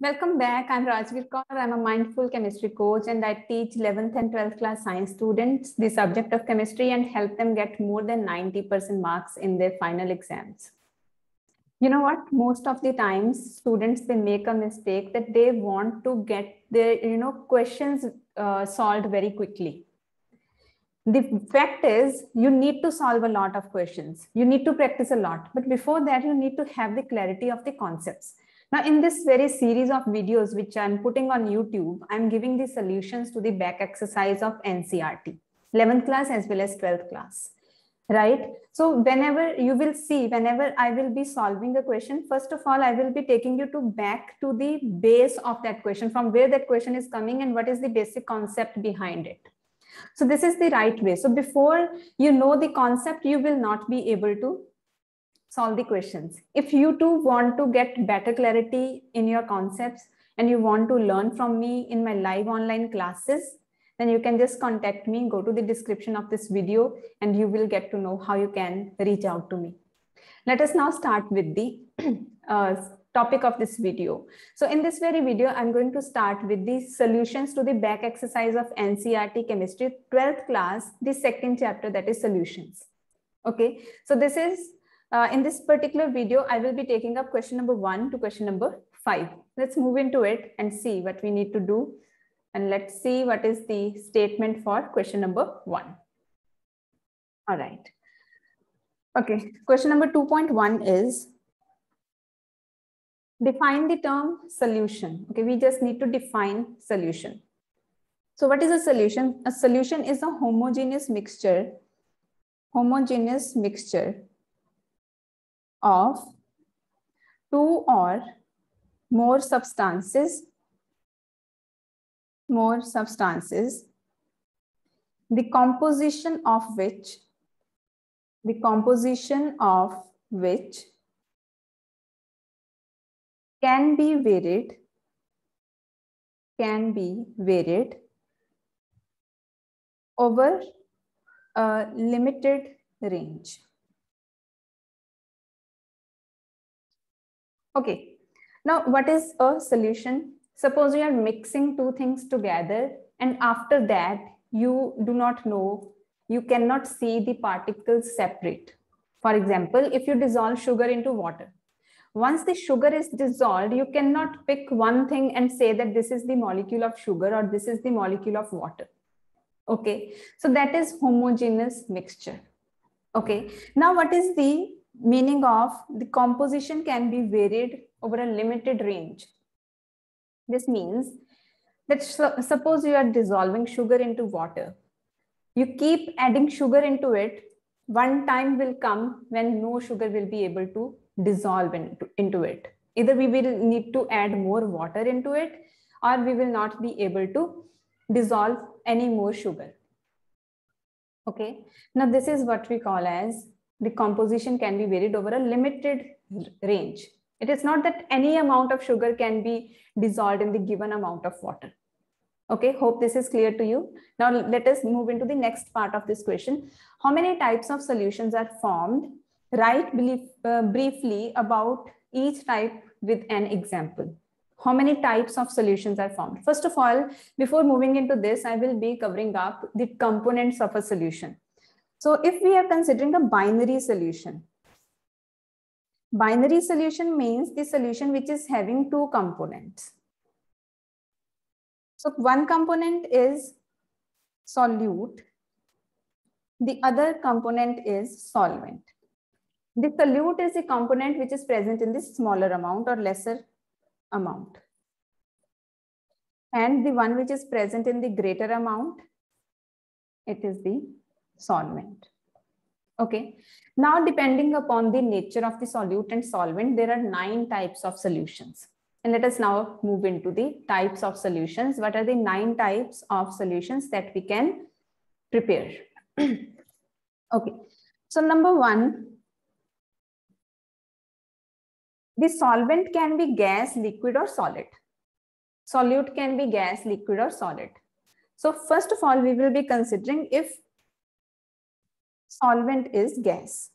Welcome back. I'm Rajvir Kaur. I'm a mindful chemistry coach and I teach 11th and 12th class science students the subject of chemistry and help them get more than 90% marks in their final exams. You know what? Most of the times students, they make a mistake that they want to get their, you know, questions uh, solved very quickly. The fact is you need to solve a lot of questions. You need to practice a lot, but before that you need to have the clarity of the concepts now in this very series of videos which I'm putting on YouTube, I'm giving the solutions to the back exercise of NCRT, 11th class as well as 12th class, right? So whenever you will see, whenever I will be solving the question, first of all, I will be taking you to back to the base of that question, from where that question is coming and what is the basic concept behind it. So this is the right way. So before you know the concept, you will not be able to solve the questions. If you too want to get better clarity in your concepts and you want to learn from me in my live online classes, then you can just contact me, go to the description of this video and you will get to know how you can reach out to me. Let us now start with the uh, topic of this video. So in this very video, I'm going to start with the solutions to the back exercise of NCRT chemistry 12th class, the second chapter that is solutions. Okay, so this is uh, in this particular video, I will be taking up question number one to question number five. Let's move into it and see what we need to do. And let's see what is the statement for question number one. All right. Okay, question number 2.1 is define the term solution. Okay, we just need to define solution. So what is a solution? A solution is a homogeneous mixture, homogeneous mixture of two or more substances, more substances, the composition of which, the composition of which can be varied, can be varied over a limited range Okay, now what is a solution? Suppose you are mixing two things together and after that you do not know, you cannot see the particles separate. For example, if you dissolve sugar into water, once the sugar is dissolved, you cannot pick one thing and say that this is the molecule of sugar or this is the molecule of water. Okay, so that is homogeneous mixture. Okay, now what is the meaning of the composition can be varied over a limited range. This means that su suppose you are dissolving sugar into water. You keep adding sugar into it. One time will come when no sugar will be able to dissolve into, into it. Either we will need to add more water into it or we will not be able to dissolve any more sugar. Okay. Now this is what we call as the composition can be varied over a limited range. It is not that any amount of sugar can be dissolved in the given amount of water. Okay, hope this is clear to you. Now let us move into the next part of this question. How many types of solutions are formed? Write uh, briefly about each type with an example. How many types of solutions are formed? First of all, before moving into this, I will be covering up the components of a solution. So if we are considering a binary solution, binary solution means the solution which is having two components. So one component is solute. The other component is solvent. The solute is the component which is present in the smaller amount or lesser amount. And the one which is present in the greater amount, it is the solvent. Okay. Now, depending upon the nature of the solute and solvent, there are nine types of solutions. And let us now move into the types of solutions. What are the nine types of solutions that we can prepare? okay. So number one, the solvent can be gas, liquid or solid. Solute can be gas, liquid or solid. So first of all, we will be considering if solvent is gas.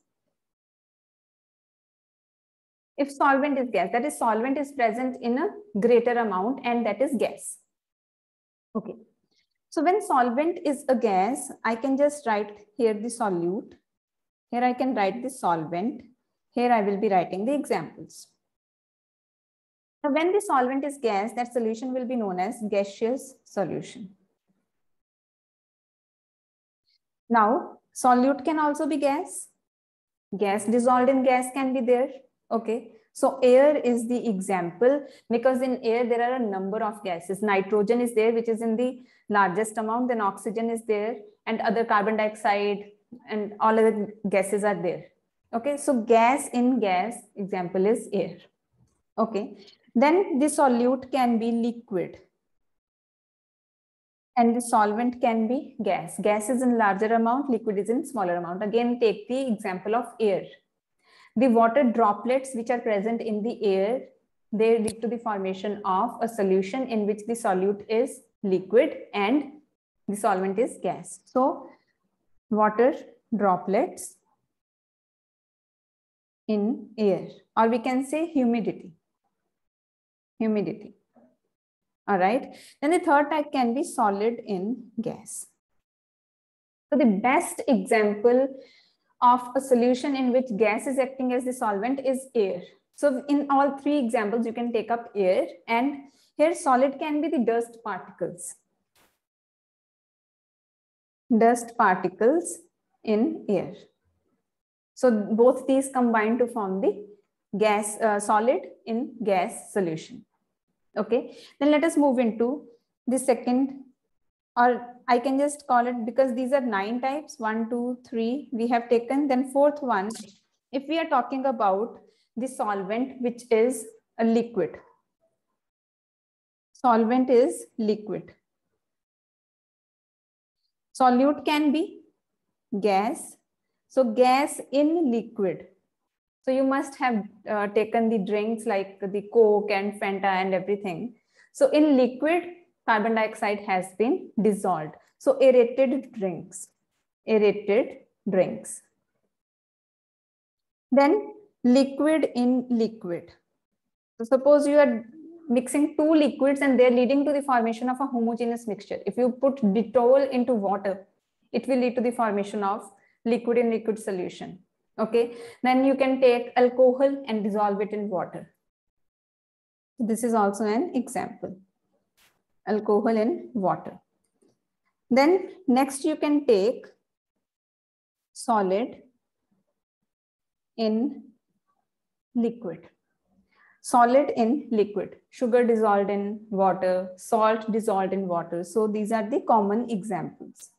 If solvent is gas, that is solvent is present in a greater amount and that is gas. Okay. So when solvent is a gas, I can just write here the solute. Here I can write the solvent. Here I will be writing the examples. Now when the solvent is gas, that solution will be known as gaseous solution. Now, Solute can also be gas. Gas dissolved in gas can be there. Okay. So air is the example because in air there are a number of gases. Nitrogen is there, which is in the largest amount. Then oxygen is there and other carbon dioxide and all other gases are there. Okay. So gas in gas example is air. Okay. Then the solute can be liquid and the solvent can be gas. Gas is in larger amount, liquid is in smaller amount. Again, take the example of air. The water droplets which are present in the air, they lead to the formation of a solution in which the solute is liquid and the solvent is gas. So water droplets in air or we can say humidity. Humidity. All right. Then the third type can be solid in gas. So the best example of a solution in which gas is acting as the solvent is air. So in all three examples, you can take up air and here solid can be the dust particles. Dust particles in air. So both these combine to form the gas uh, solid in gas solution. Okay, then let us move into the second or I can just call it because these are nine types, one, two, three, we have taken. Then fourth one, if we are talking about the solvent, which is a liquid. Solvent is liquid. Solute can be gas. So gas in liquid. So you must have uh, taken the drinks like the Coke and Fanta and everything. So in liquid, carbon dioxide has been dissolved. So aerated drinks, aerated drinks. Then liquid in liquid. So suppose you are mixing two liquids and they're leading to the formation of a homogeneous mixture. If you put Dettol into water, it will lead to the formation of liquid in liquid solution. Okay, then you can take alcohol and dissolve it in water. This is also an example, alcohol in water. Then next you can take solid in liquid solid in liquid, sugar dissolved in water, salt dissolved in water. So these are the common examples.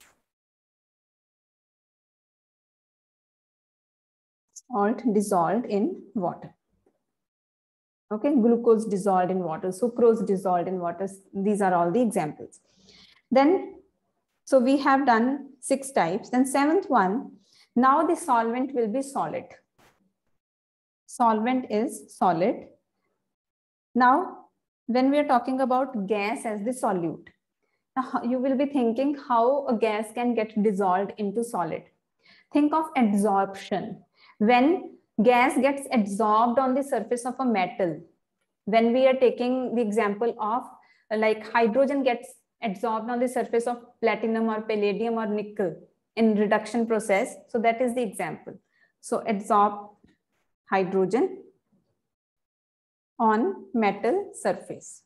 salt dissolved in water. Okay, glucose dissolved in water, sucrose dissolved in water. These are all the examples. Then, so we have done six types. Then seventh one, now the solvent will be solid. Solvent is solid. Now, when we are talking about gas as the solute, now you will be thinking how a gas can get dissolved into solid. Think of adsorption when gas gets absorbed on the surface of a metal, when we are taking the example of uh, like hydrogen gets absorbed on the surface of platinum or palladium or nickel in reduction process. So that is the example. So adsorb hydrogen on metal surface.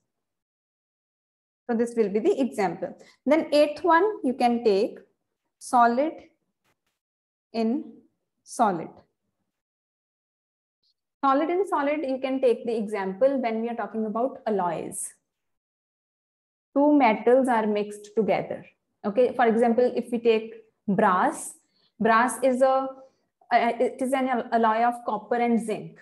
So this will be the example. Then eighth one you can take solid in solid. Solid in solid, you can take the example when we are talking about alloys. Two metals are mixed together. Okay, for example, if we take brass, brass is a it is an alloy of copper and zinc.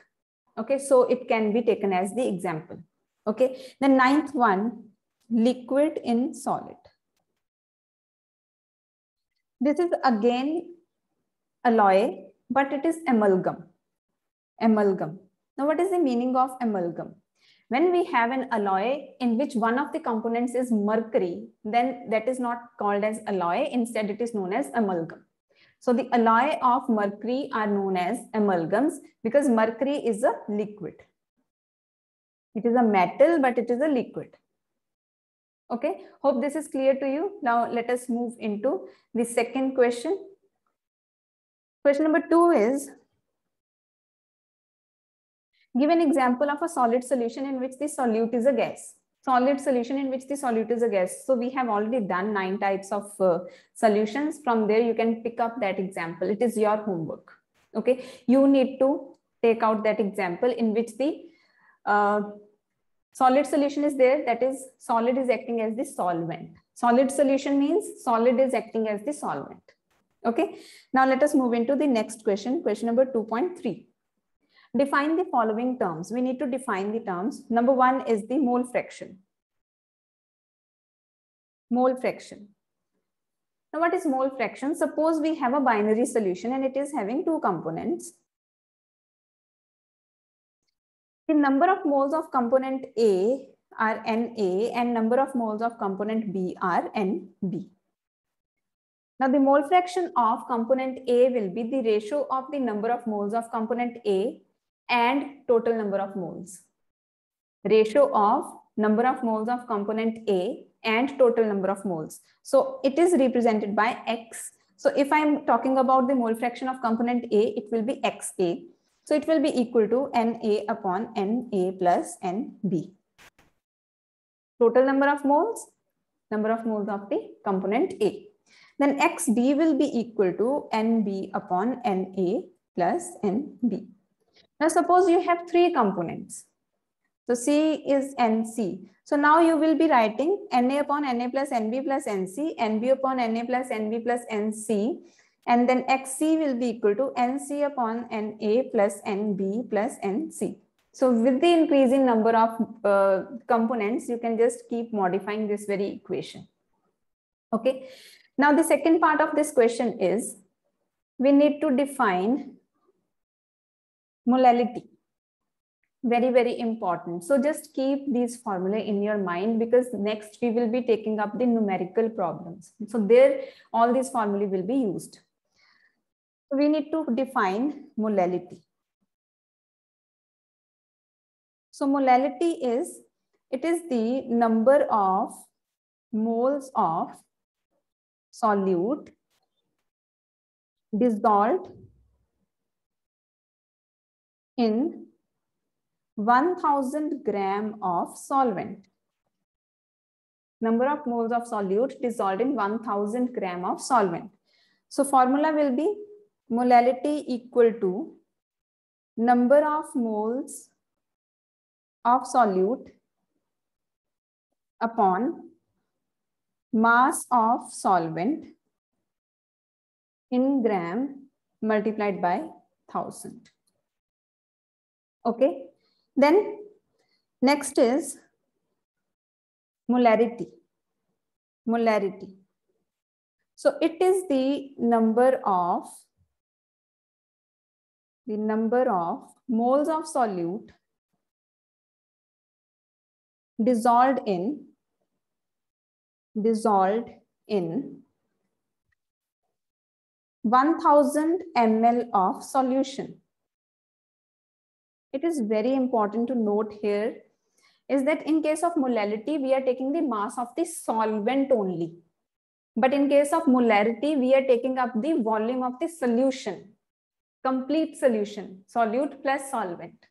Okay, so it can be taken as the example. Okay, the ninth one, liquid in solid. This is again alloy, but it is amalgam amalgam. Now, what is the meaning of amalgam? When we have an alloy in which one of the components is mercury, then that is not called as alloy. Instead, it is known as amalgam. So the alloy of mercury are known as amalgams because mercury is a liquid. It is a metal, but it is a liquid. Okay, hope this is clear to you. Now let us move into the second question. Question number two is, Give an example of a solid solution in which the solute is a gas. Solid solution in which the solute is a gas. So we have already done nine types of uh, solutions. From there, you can pick up that example. It is your homework. Okay. You need to take out that example in which the uh, solid solution is there. That is solid is acting as the solvent. Solid solution means solid is acting as the solvent. Okay. Now let us move into the next question. Question number 2.3 define the following terms. We need to define the terms. Number one is the mole fraction. Mole fraction. Now, what is mole fraction? Suppose we have a binary solution and it is having two components. The number of moles of component A are Na and number of moles of component B are Nb. Now the mole fraction of component A will be the ratio of the number of moles of component A and total number of moles. Ratio of number of moles of component A and total number of moles. So it is represented by X. So if I'm talking about the mole fraction of component A, it will be XA. So it will be equal to Na upon Na plus Nb. Total number of moles, number of moles of the component A. Then XB will be equal to Nb upon Na plus Nb. Now suppose you have three components. So C is NC. So now you will be writing Na upon Na plus Nb plus Nc, Nb upon Na plus Nb plus Nc, and then Xc will be equal to Nc upon Na plus Nb plus Nc. So with the increasing number of uh, components, you can just keep modifying this very equation. Okay. Now the second part of this question is, we need to define molality very very important so just keep these formula in your mind because next we will be taking up the numerical problems so there all these formulae will be used we need to define molality so molality is it is the number of moles of solute dissolved in 1000 gram of solvent. Number of moles of solute dissolved in 1000 gram of solvent. So formula will be molality equal to number of moles of solute upon mass of solvent in gram multiplied by 1000. Okay. Then next is molarity. Molarity. So it is the number of the number of moles of solute dissolved in dissolved in 1000 ml of solution it is very important to note here is that in case of molality, we are taking the mass of the solvent only. But in case of molarity, we are taking up the volume of the solution, complete solution, solute plus solvent.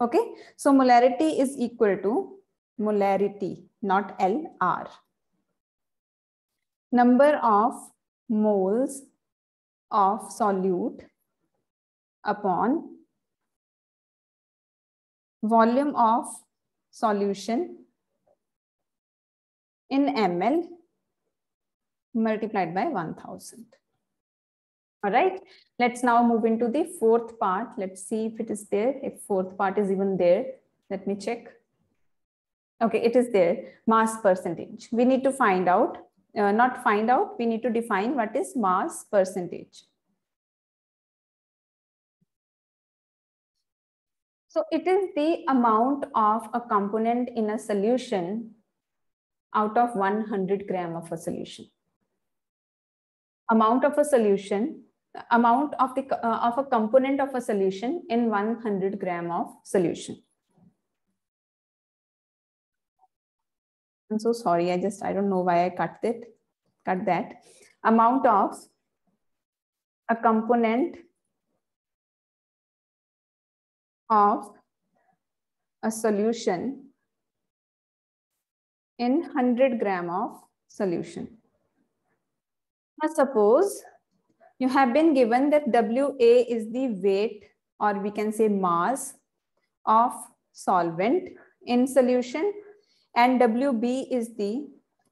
Okay, so molarity is equal to molarity, not LR. Number of moles of solute upon volume of solution in ml multiplied by 1000. All right, let's now move into the fourth part. Let's see if it is there, if fourth part is even there. Let me check. Okay, it is there, mass percentage. We need to find out, uh, not find out, we need to define what is mass percentage. So it is the amount of a component in a solution out of 100 gram of a solution. Amount of a solution, amount of, the, uh, of a component of a solution in 100 gram of solution. I'm so sorry. I just, I don't know why I cut it, cut that. Amount of a component of a solution in 100 gram of solution. Now suppose you have been given that WA is the weight or we can say mass of solvent in solution and WB is the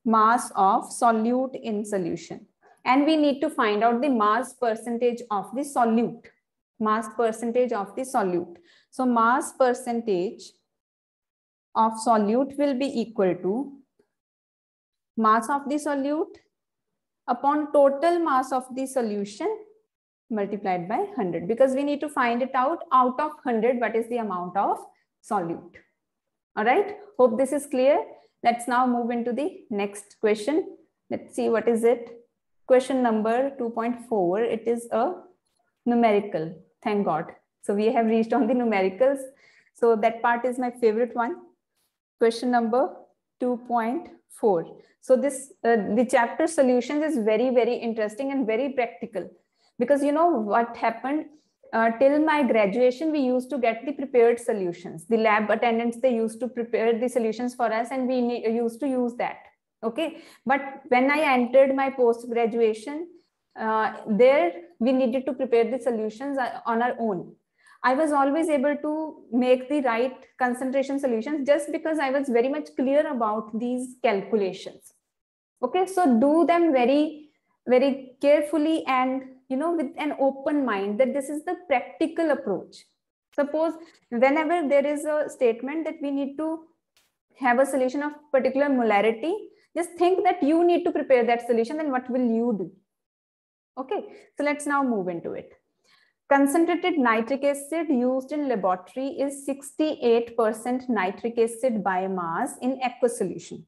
mass of solute in solution. And we need to find out the mass percentage of the solute mass percentage of the solute. So mass percentage of solute will be equal to mass of the solute upon total mass of the solution multiplied by 100 because we need to find it out out of 100 what is the amount of solute all right hope this is clear let's now move into the next question let's see what is it question number 2.4 it is a numerical Thank God. So we have reached on the numericals. So that part is my favorite one. Question number 2.4. So this, uh, the chapter solutions is very, very interesting and very practical because you know what happened uh, till my graduation, we used to get the prepared solutions. The lab attendants, they used to prepare the solutions for us and we used to use that. Okay. But when I entered my post-graduation, uh, there we needed to prepare the solutions uh, on our own. I was always able to make the right concentration solutions just because I was very much clear about these calculations. Okay, so do them very, very carefully and, you know, with an open mind that this is the practical approach. Suppose whenever there is a statement that we need to have a solution of particular molarity, just think that you need to prepare that solution, then what will you do? Okay, so let's now move into it. Concentrated nitric acid used in laboratory is 68% nitric acid biomass in aqueous solution.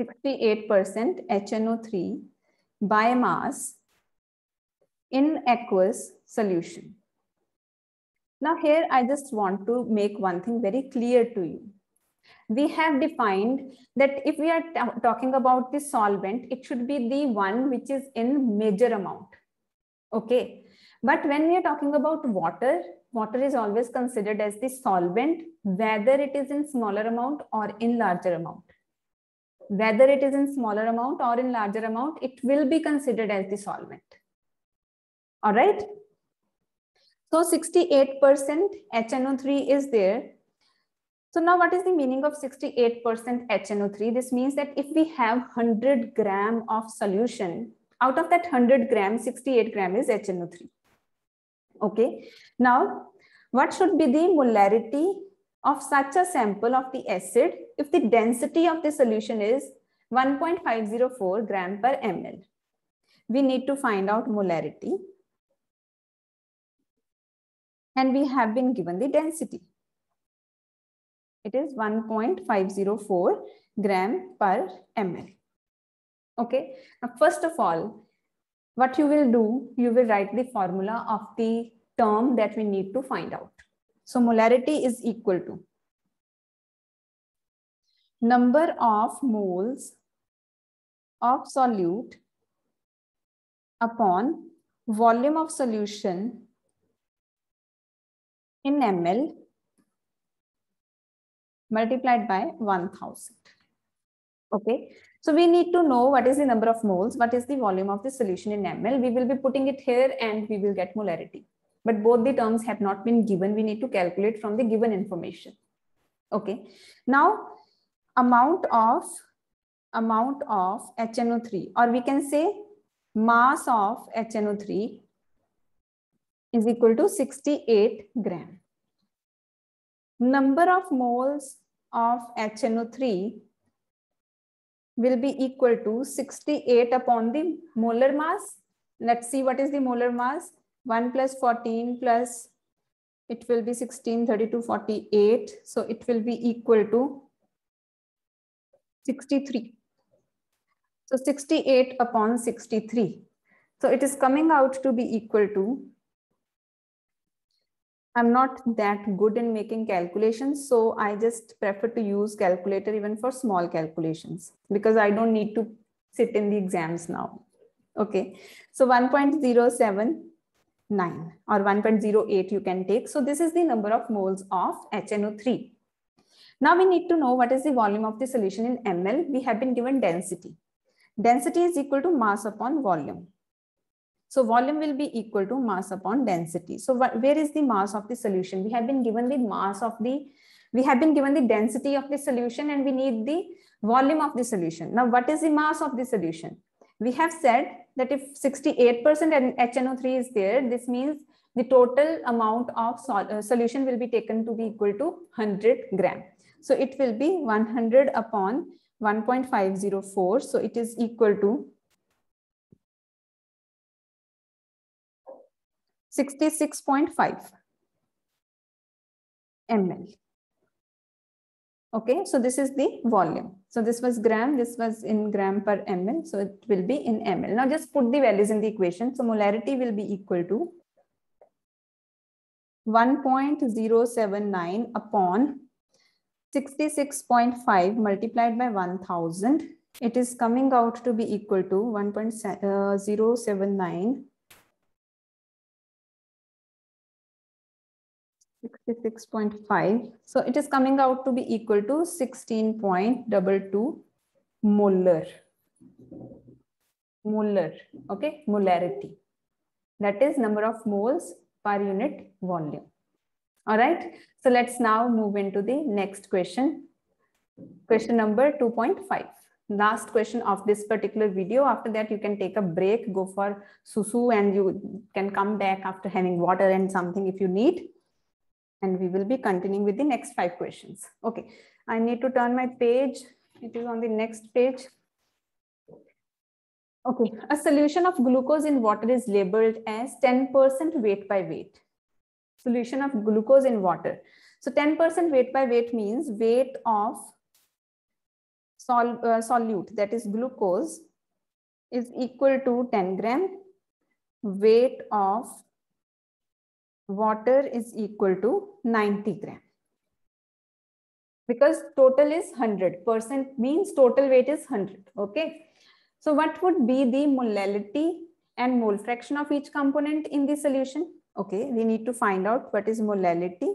68% HNO3 biomass in aqueous solution. Now here I just want to make one thing very clear to you we have defined that if we are talking about the solvent, it should be the one which is in major amount. Okay. But when we are talking about water, water is always considered as the solvent, whether it is in smaller amount or in larger amount. Whether it is in smaller amount or in larger amount, it will be considered as the solvent. All right. So 68% HNO3 is there so now what is the meaning of 68% HNO3? This means that if we have 100 gram of solution, out of that 100 gram, 68 gram is HNO3. Okay. Now, what should be the molarity of such a sample of the acid if the density of the solution is 1.504 gram per ml? We need to find out molarity. And we have been given the density. It is 1.504 gram per ml. Okay. Now, first of all, what you will do, you will write the formula of the term that we need to find out. So molarity is equal to number of moles of solute upon volume of solution in ml multiplied by 1000. Okay, so we need to know what is the number of moles, what is the volume of the solution in ml. We will be putting it here and we will get molarity. But both the terms have not been given. We need to calculate from the given information. Okay, now amount of amount of HNO3 or we can say mass of HNO3 is equal to 68 gram. Number of moles of HNO3 will be equal to 68 upon the molar mass. Let's see what is the molar mass. 1 plus 14 plus it will be 16, 32, 48. So it will be equal to 63. So 68 upon 63. So it is coming out to be equal to I'm not that good in making calculations. So I just prefer to use calculator even for small calculations because I don't need to sit in the exams now. Okay. So 1.079 or 1.08 you can take. So this is the number of moles of HNO3. Now we need to know what is the volume of the solution in ml. We have been given density. Density is equal to mass upon volume. So volume will be equal to mass upon density. So where is the mass of the solution? We have been given the mass of the, we have been given the density of the solution and we need the volume of the solution. Now, what is the mass of the solution? We have said that if 68% HNO3 is there, this means the total amount of sol uh, solution will be taken to be equal to 100 gram. So it will be 100 upon 1.504. So it is equal to 66.5 ml. Okay, so this is the volume. So this was gram, this was in gram per ml. So it will be in ml. Now just put the values in the equation. So molarity will be equal to 1.079 upon 66.5 multiplied by 1000. It is coming out to be equal to 1.079 66.5. So it is coming out to be equal to 16.22 molar. Molar, okay, molarity. That is number of moles per unit volume. All right, so let's now move into the next question. Question number 2.5 last question of this particular video. After that, you can take a break, go for susu, and you can come back after having water and something if you need and we will be continuing with the next five questions. Okay, I need to turn my page. It is on the next page. Okay, a solution of glucose in water is labeled as 10% weight by weight. Solution of glucose in water. So 10% weight by weight means weight of sol uh, solute, that is glucose, is equal to 10 gram weight of water is equal to 90 gram because total is 100 percent means total weight is 100 okay so what would be the molality and mole fraction of each component in the solution okay we need to find out what is molality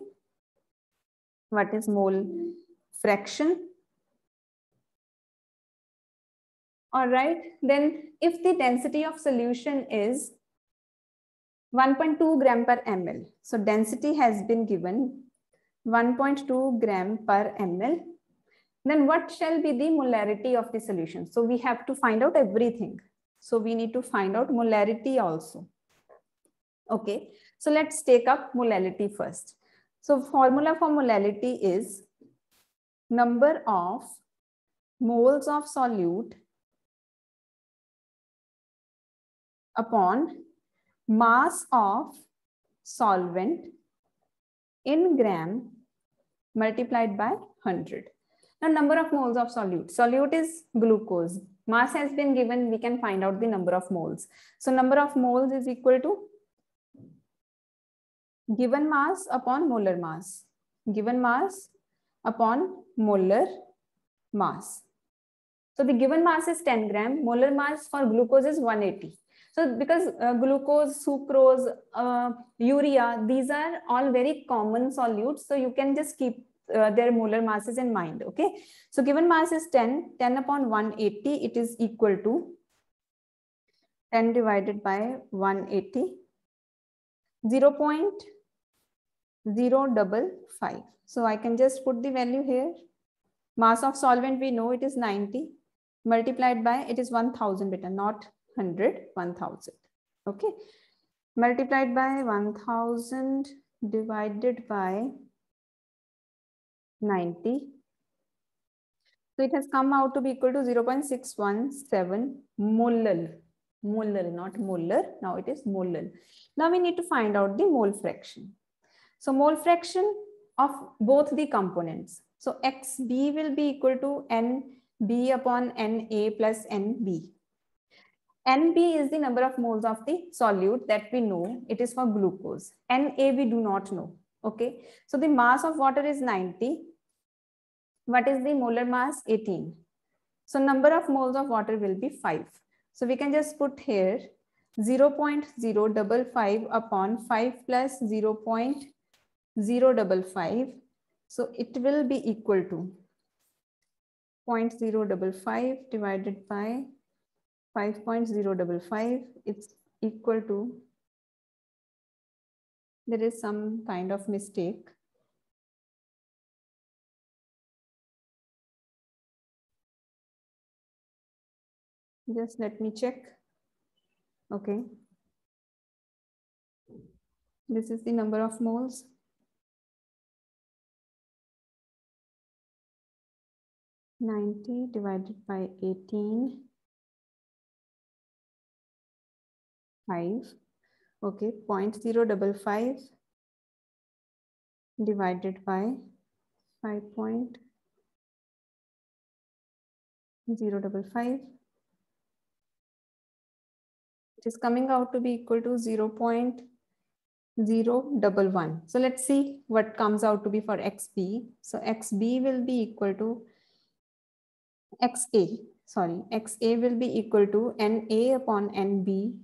what is mole fraction all right then if the density of solution is 1.2 gram per ml. So density has been given 1.2 gram per ml. Then what shall be the molarity of the solution? So we have to find out everything. So we need to find out molarity also. Okay, so let's take up molality first. So formula for molality is number of moles of solute upon mass of solvent in gram multiplied by 100. Now number of moles of solute. Solute is glucose. Mass has been given, we can find out the number of moles. So number of moles is equal to given mass upon molar mass. Given mass upon molar mass. So the given mass is 10 gram, molar mass for glucose is 180. So because uh, glucose, sucrose, uh, urea, these are all very common solutes. So you can just keep uh, their molar masses in mind. Okay. So given mass is 10, 10 upon 180, it is equal to 10 divided by 180, 0 0.055. So I can just put the value here. Mass of solvent, we know it is 90 multiplied by, it is 1000 beta, not 100, 1000. Okay. Multiplied by 1000 divided by 90. So it has come out to be equal to 0 0.617 molal. Molal, not molar. Now it is molal. Now we need to find out the mole fraction. So mole fraction of both the components. So XB will be equal to NB upon NA plus NB. NB is the number of moles of the solute that we know. It is for glucose. NA we do not know. Okay. So the mass of water is 90. What is the molar mass? 18. So number of moles of water will be 5. So we can just put here 0 0.055 upon 5 plus 0 0.055. So it will be equal to 0.055 divided by 5.055 it's equal to there is some kind of mistake just let me check okay this is the number of moles Ninety divided by eighteen 5 okay Point zero double five divided by 5.055 it is coming out to be equal to 0.011 so let's see what comes out to be for xb so xb will be equal to xa sorry xa will be equal to na upon nb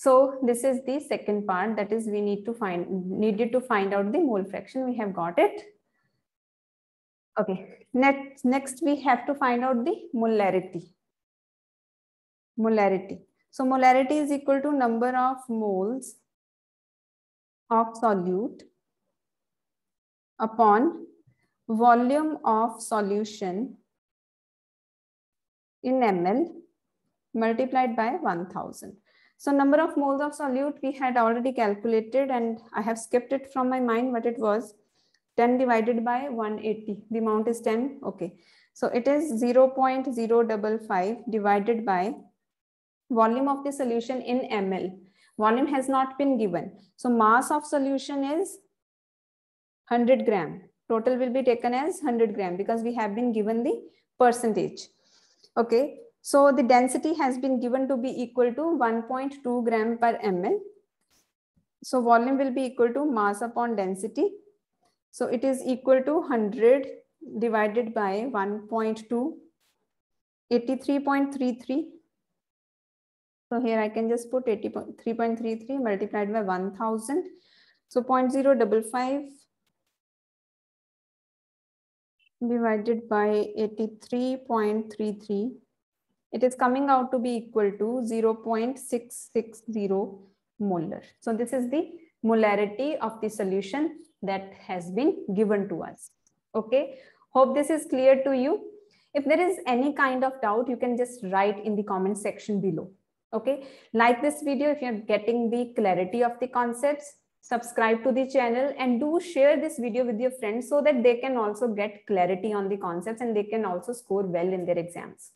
So this is the second part that is we need to find needed to find out the mole fraction. We have got it. Okay, next, next we have to find out the molarity. Molarity. So molarity is equal to number of moles of solute upon volume of solution in ml multiplied by 1000. So number of moles of solute we had already calculated and I have skipped it from my mind what it was. 10 divided by 180, the amount is 10, okay. So it is 0.055 divided by volume of the solution in ml. Volume has not been given. So mass of solution is 100 gram. Total will be taken as 100 gram because we have been given the percentage. Okay, so the density has been given to be equal to 1.2 gram per ml. So volume will be equal to mass upon density. So it is equal to 100 divided by 1.2, 83.33. So here I can just put 83.33 multiplied by 1000. So 0 0.055 divided by 83.33 it is coming out to be equal to 0.660 molar. So this is the molarity of the solution that has been given to us. Okay, hope this is clear to you. If there is any kind of doubt, you can just write in the comment section below. Okay, like this video if you're getting the clarity of the concepts, subscribe to the channel and do share this video with your friends so that they can also get clarity on the concepts and they can also score well in their exams.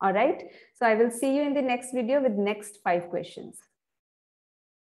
All right. So I will see you in the next video with next five questions.